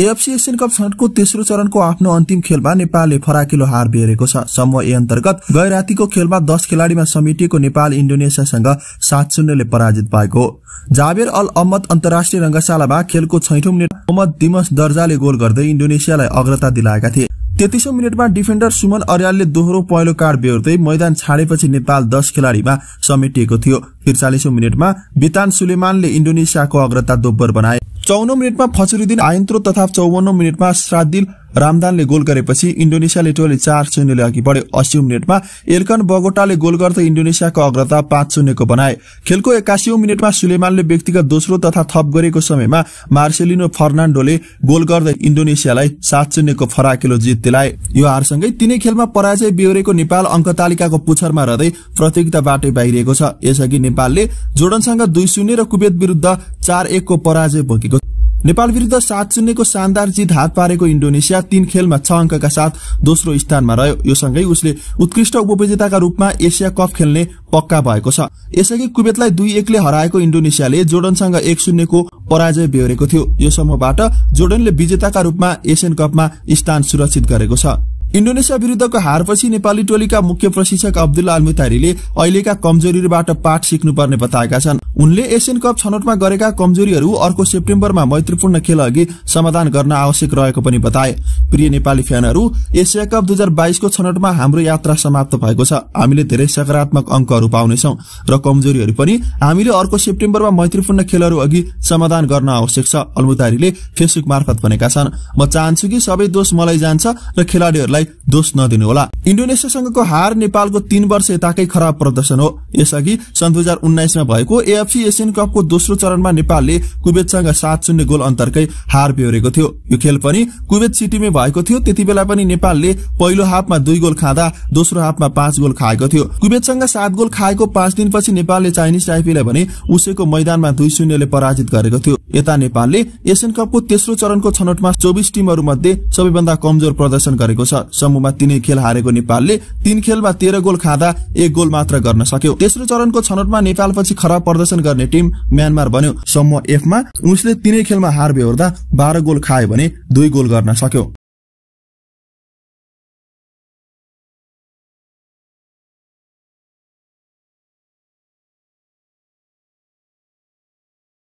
AFC Asian cup छनौटको तेस्रो चरणको आफ्नो अन्तिम खेलमा नेपालले फराकिलो हार बेहोरेको छ समूह ए अन्तर्गत गै रातिको खेलमा दस खेलाड़ीमा समेटिएको नेपाल इन्डोनेसियासँग सात शून्यले पराजित भएको जावेर अल अहमद अन्तर्राष्ट्रिय रंगशालामा खेलको छैठौं मिनट मोहम्मद दिमस दर्जाले गोल गर्दै इन्डोनेसियालाई अग्रता दिलाएका थिए तेत्तिसौं मिनटमा डिफेन्डर सुमन अर्यालले दोहोरो पहिलो कार्ड बेहोर्दै मैदान छाडेपछि नेपाल दस खेलाड़ीमा समेटिएको थियो त्रिचालिसौं मिनटमा वितान सुलेमानले इन्डोनेसियाको अग्रता दोब्बर बनाए चौन मिनटमा दिन आयन्त्रो तथा चौवन्न मिनटमा श्रादिल रामदानले गोल गरेपछि इण्डोनेसियाले टोली चार शून्यले अघि बढ्यो अस्सी मिनटमा एल्कन बगोटाले गोल गर्दै इन्डोनेसियाको अग्रता पाँच शून्यको बनाए खेलको एक्कासी मिनटमा सुलेमानले व्यक्तिगत दोस्रो तथा थप गरेको समयमा मार्सेलिनो फर्नाण्डोले गोल गर्दै इण्डोनेसियालाई सात शून्यको फराकिलो जित दिलाए यो हारसँगै तिनै खेलमा पराजय बिहोरेको नेपाल अङ्क तालिकाको पुछरमा रहँदै प्रतियोगिताबाटै बाहिरिएको छ यसअघि नेपालले जोर्डनसँग दुई शून्य र कुवेत विरूद्ध चार एकको पराजय भोगेको नेपाल विरूद्ध सात शून्यको शानदार जित हात पारेको इण्डोनेसिया तीन खेलमा छ अङ्कका साथ दोस्रो स्थानमा रह्यो यो सँगै उसले उत्कृष्ट उपविजेताका रूपमा एसिया कप खेल्ने पक्का भएको छ यसअघि कुवेतलाई दुई एकले हराएको इण्डोनेसियाले जोर्डनसँग एक शून्यको पराजय बेहोरेको थियो यो समूहबाट जोर्डनले विजेताका रूपमा एसियन कपमा स्थान सुरक्षित गरेको छ इण्डोनेसिया विरुद्धको हारपछि नेपाली टोलीका मुख्य प्रशिक्षक अब्दुल्ला अल्मुतारीले अहिलेका कमजोरीबाट पाठ सिक्नुपर्ने बताएका छन् उनले एसियन कप छनौटमा गरेका कमजोरीहरू अर्को सेप्टेम्बरमा मैत्रीपूर्ण खेल अघि समाधान गर्न आवश्यक रहेको पनि बताए प्रिय नेपाली फ्यानहरू एसिया कप दुई हजार बाइसको छनौटमा हाम्रो यात्रा समाप्त भएको छ हामीले धेरै सकारात्मक अङ्कहरू पाउनेछौ र कमजोरीहरू पनि हामीले अर्को सेप्टेम्बरमा मैत्रीपूर्ण खेलहरू अघि समाधान गर्न आवश्यक छ अल्मुदारीले फेसबुक मार्फत भनेका छन् म चाहन्छु कि सबै दोष मलाई जान्छ र खेलाड़ीहरूलाई दोष नदिनुहोला इन्डोनेसियासँगको हार नेपालको तीन वर्ष यताकै खराब प्रदर्शन हो यसअघि सन् दुई हजार उन्नाइसमा भएको एएफ पछि एसियन कपको दोस्रो चरणमा नेपालले कुवेतसँग सात शून्य गोल अन्तर्कै हार बेहोरेको थियो यो खेल पनि कुवेत सिटीमै भएको थियो त्यति बेला पनि नेपालले पहिलो हाफमा दुई गोल खाँदा दोस्रो हाफमा पाँच गोल खाएको थियो कुवेतसँग सात गोल खाएको पाँच दिनपछि नेपालले चाइनिज टाइपीलाई भने उसैको मैदानमा दुई शून्यले पराजित गरेको थियो यता नेपालले एसियन कपको तेस्रो चरणको छनौटमा चौबिस टिमहरू मध्ये सबैभन्दा कमजोर प्रदर्शन गरेको छ समूहमा तीनै खेल हारेको नेपालले तीन खेलमा तेह्र गोल खाँदा एक गोल मात्र गर्न सक्यो तेस्रो चरणको छनौटमा नेपालपछि खराब प्रदर्शन गर्ने टिम म्यानमार बन्यो समूह एफमा उसले तीनै खेलमा हार बेहोर्दा बाह्र गोल खायो भने दुई गोल गर्न सक्यो